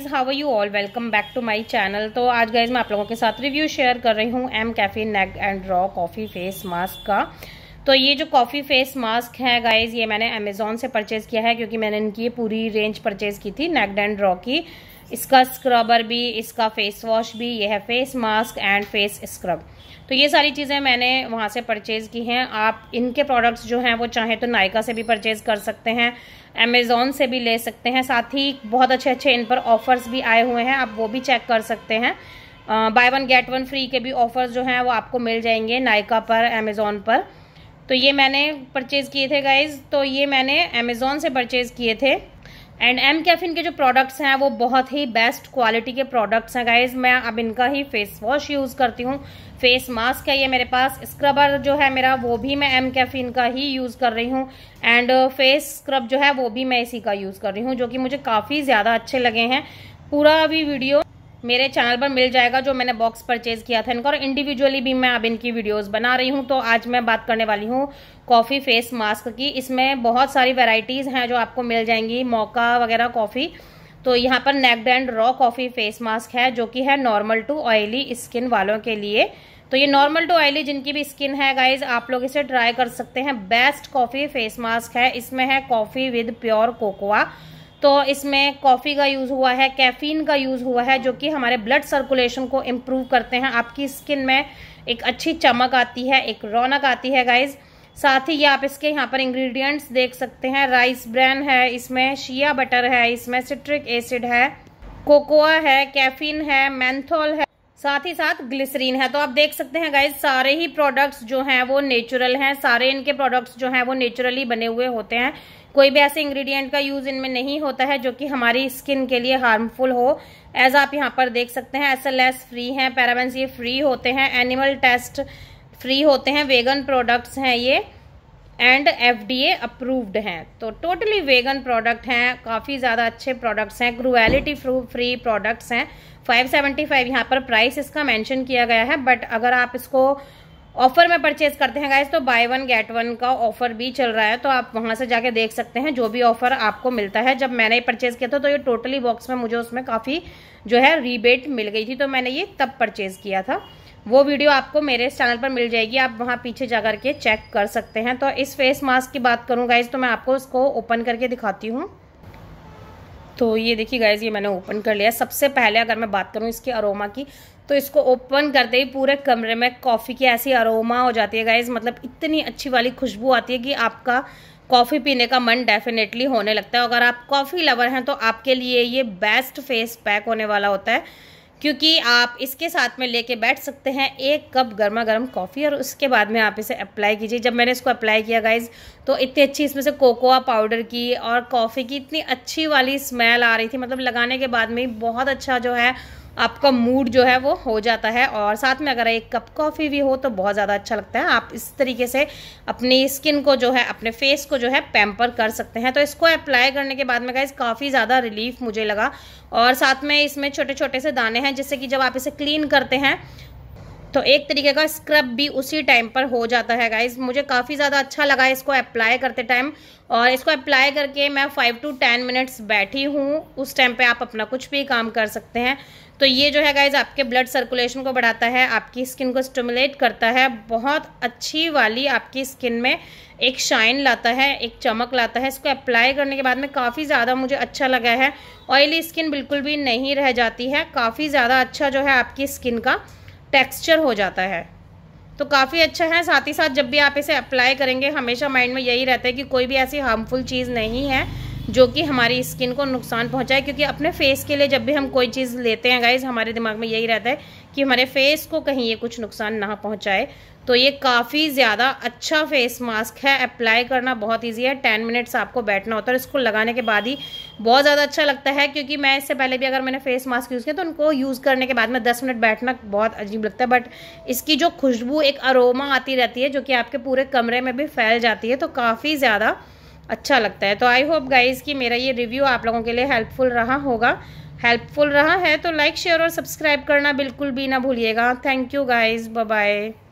guys how you all welcome back to my channel तो आज guys मैं आप लोगों के साथ रिव्यू शेयर कर रही हूँ M caffeine naked and raw coffee face mask का तो ये जो कॉफ़ी फेस मास्क है गाइज ये मैंने अमेज़ोन से परचेज़ किया है क्योंकि मैंने इनकी पूरी रेंज परचेज़ की थी नेक एंड ड्रॉ की इसका स्क्रबर भी इसका फेस वॉश भी ये है face mask and face scrub तो ये सारी चीज़ें मैंने वहाँ से परचेज़ की हैं आप इनके प्रोडक्ट्स जो हैं वो चाहें तो नायका से भी परचेज़ कर सकते हैं अमेज़ोन से भी ले सकते हैं साथ ही बहुत अच्छे अच्छे इन पर ऑफ़र्स भी आए हुए हैं आप वो भी चेक कर सकते हैं buy one get one free के भी ऑफ़र्स जो हैं वो आपको मिल जाएंगे नायका पर अमेज़ोन पर तो ये मैंने परचेज़ किए थे गाइज तो ये मैंने अमेज़ोन से परचेज़ किए थे एंड एम कैफिन के जो प्रोडक्ट्स हैं वो बहुत ही बेस्ट क्वालिटी के प्रोडक्ट्स हैं गाइज मैं अब इनका ही फेस वॉश यूज़ करती हूँ फेस मास्क है ये मेरे पास स्क्रबर जो है मेरा वो भी मैं एम कैफिन का ही यूज़ कर रही हूँ एंड फेस स्क्रब जो है वो भी मैं इसी का यूज़ कर रही हूँ जो कि मुझे काफ़ी ज़्यादा अच्छे लगे हैं पूरा अभी वीडियो मेरे चैनल पर मिल जाएगा जो मैंने बॉक्स परचेज़ किया था इनका और इंडिविजुअली भी मैं अब इनकी वीडियोस बना रही हूँ तो आज मैं बात करने वाली हूँ कॉफ़ी फेस मास्क की इसमें बहुत सारी वेराइटीज़ हैं जो आपको मिल जाएंगी मौका वगैरह कॉफ़ी तो यहाँ पर naked and raw coffee face mask है जो कि है नॉर्मल टू ऑयली स्किन वालों के लिए तो ये नॉर्मल टू ऑयली जिनकी भी स्किन है गाइज आप लोग इसे ट्राई कर सकते हैं बेस्ट कॉफ़ी फेस मास्क है इसमें है कॉफ़ी विद प्योर कोकोआ तो इसमें कॉफ़ी का यूज़ हुआ है कैफ़ीन का यूज़ हुआ है जो कि हमारे ब्लड सर्कुलेशन को इम्प्रूव करते हैं आपकी स्किन में एक अच्छी चमक आती है एक रौनक आती है गाइज़ साथ ही ये आप इसके यहाँ पर इंग्रेडिएंट्स देख सकते हैं राइस ब्रैन है इसमें शिया बटर है इसमें सिट्रिक एसिड है कोकोआ है कैफीन है मैंथोल है साथ ही साथ ग्लिसरीन है तो आप देख सकते हैं गाइज सारे ही प्रोडक्ट्स जो हैं वो नेचुरल हैं सारे इनके प्रोडक्ट्स जो हैं वो नेचुरली बने हुए होते हैं कोई भी ऐसे इंग्रेडिएंट का यूज़ इनमें नहीं होता है जो कि हमारी स्किन के लिए हार्मफुल हो एज आप यहाँ पर देख सकते हैं एस एल एस फ्री हैं पैराबेंस ये फ्री होते हैं एनिमल टेस्ट फ्री होते हैं वेगन प्रोडक्ट्स हैं ये and F D A approved हैं तो टोटली वेगन प्रोडक्ट हैं काफ़ी ज़्यादा अच्छे प्रोडक्ट्स हैं ग्रुएलिटी फ्री प्रोडक्ट्स हैं 575 यहाँ पर प्राइस इसका मेंशन किया गया है बट अगर आप इसको ऑफर में परचेज करते हैं गाइज तो बाय वन गेट वन का ऑफर भी चल रहा है तो आप वहां से जाके देख सकते हैं जो भी ऑफर आपको मिलता है जब मैंने परचेज किया था तो ये टोटली बॉक्स में मुझे उसमें काफ़ी जो है रिबेट मिल गई थी तो मैंने ये तब परचेज किया था वो वीडियो आपको मेरे इस चैनल पर मिल जाएगी आप वहां पीछे जा करके चेक कर सकते हैं तो इस फेस मास्क की बात करूँ गाइज तो मैं आपको उसको ओपन करके दिखाती हूँ तो ये देखिए गाइज ये मैंने ओपन कर लिया सबसे पहले अगर मैं बात करूँ इसके अरोमा की तो इसको ओपन करते ही पूरे कमरे में कॉफ़ी की ऐसी अरोमा हो जाती है गाइज मतलब इतनी अच्छी वाली खुशबू आती है कि आपका कॉफ़ी पीने का मन डेफिनेटली होने लगता है अगर आप कॉफ़ी लवर हैं तो आपके लिए ये बेस्ट फेस पैक होने वाला होता है क्योंकि आप इसके साथ में लेके बैठ सकते हैं एक कप गर्मा गर्म कॉफ़ी और उसके बाद में आप इसे अप्लाई कीजिए जब मैंने इसको अप्लाई किया गाइज तो इतनी अच्छी इसमें से कोकोआ पाउडर की और कॉफ़ी की इतनी अच्छी वाली स्मेल आ रही थी मतलब लगाने के बाद में बहुत अच्छा जो है आपका मूड जो है वो हो जाता है और साथ में अगर एक कप कॉफ़ी भी हो तो बहुत ज़्यादा अच्छा लगता है आप इस तरीके से अपनी स्किन को जो है अपने फेस को जो है पैम्पर कर सकते हैं तो इसको अप्लाई करने के बाद में गाइज काफ़ी ज़्यादा रिलीफ मुझे लगा और साथ में इसमें छोटे छोटे से दाने हैं जिससे कि जब आप इसे क्लीन करते हैं तो एक तरीके का स्क्रब भी उसी टाइम पर हो जाता है गाइज मुझे काफ़ी ज़्यादा अच्छा लगा इसको अप्लाई करते टाइम और इसको अप्लाई करके मैं फ़ाइव टू टेन मिनट्स बैठी हूँ उस टाइम पे आप अपना कुछ भी काम कर सकते हैं तो ये जो है गाइज आपके ब्लड सर्कुलेशन को बढ़ाता है आपकी स्किन को स्टमुलेट करता है बहुत अच्छी वाली आपकी स्किन में एक शाइन लाता है एक चमक लाता है इसको अप्लाई करने के बाद में काफ़ी ज़्यादा मुझे अच्छा लगा है ऑयली स्किन बिल्कुल भी नहीं रह जाती है काफ़ी ज़्यादा अच्छा जो है आपकी स्किन का टेक्सचर हो जाता है तो काफ़ी अच्छा है साथ ही साथ जब भी आप इसे अप्लाई करेंगे हमेशा माइंड में यही रहता है कि कोई भी ऐसी हार्मफुल चीज़ नहीं है जो कि हमारी स्किन को नुकसान पहुंचाए क्योंकि अपने फेस के लिए जब भी हम कोई चीज़ लेते हैं गाइज हमारे दिमाग में यही रहता है कि हमारे फेस को कहीं ये कुछ नुकसान ना पहुंचाए तो ये काफ़ी ज़्यादा अच्छा फेस मास्क है अप्लाई करना बहुत इजी है टेन मिनट्स आपको बैठना होता है और इसको लगाने के बाद ही बहुत ज़्यादा अच्छा लगता है क्योंकि मैं इससे पहले भी अगर मैंने फेस मास्क यूज़ किया तो उनको यूज़ करने के बाद में दस मिनट बैठना बहुत अजीब लगता है बट इसकी जो खुशबू एक अरोमा आती रहती है जो कि आपके पूरे कमरे में भी फैल जाती है तो काफ़ी ज़्यादा अच्छा लगता है तो आई होप गाइज़ कि मेरा ये रिव्यू आप लोगों के लिए हेल्पफुल रहा होगा हेल्पफुल रहा है तो लाइक शेयर और सब्सक्राइब करना बिल्कुल भी ना भूलिएगा थैंक यू गाइज़ बाय